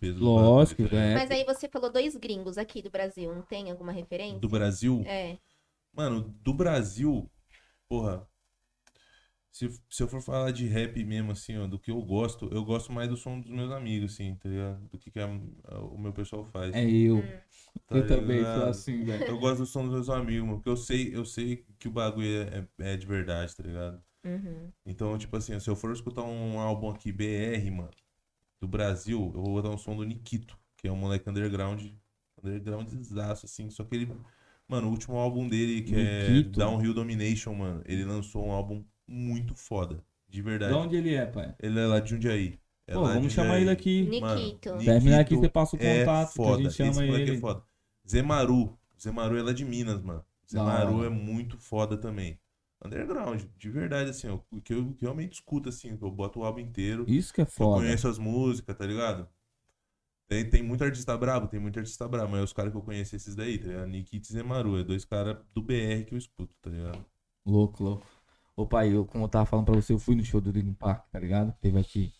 peso. Né? Lógico, é. né? Mas aí você falou dois gringos aqui do Brasil, não tem alguma referência? Do Brasil? É. Mano, do Brasil, porra. Se, se eu for falar de rap mesmo, assim, ó, do que eu gosto, eu gosto mais do som dos meus amigos, assim, tá ligado? Do que, que a, a, o meu pessoal faz. É eu. Hum. Tá eu ligado? também sou assim, velho. Eu gosto do som dos meus amigos, mano, porque eu sei, eu sei que o bagulho é, é, é de verdade, tá ligado? Uhum. Então, tipo assim, se eu for escutar um álbum aqui BR, mano, do Brasil, eu vou botar um som do Nikito, que é um moleque underground, underground desastre, assim, só que ele. Mano, o último álbum dele, que é Nikito. é Downhill Domination, mano, ele lançou um álbum muito foda. De verdade. De onde ele é, pai? Ele é lá de Jundiaí. É Pô, vamos chamar ele aqui. Nikito. Terminar aqui, você passa o é contato, é foda. que a gente chama Esse é ele. É foda. Zemaru. Zemaru é lá de Minas, mano. Zemaru é muito foda também underground, de verdade, assim, o que eu realmente escuto, assim, eu boto o álbum inteiro. Isso que é foda. Eu conheço as músicas, tá ligado? Tem, tem muito artista brabo, tem muito artista brabo, mas é os caras que eu conheço esses daí, tá ligado? Nikits e Zemaru, é dois caras do BR que eu escuto, tá ligado? Louco, louco. Ô pai, eu, como eu tava falando pra você, eu fui no show do Linkin Park, tá ligado? Teve aqui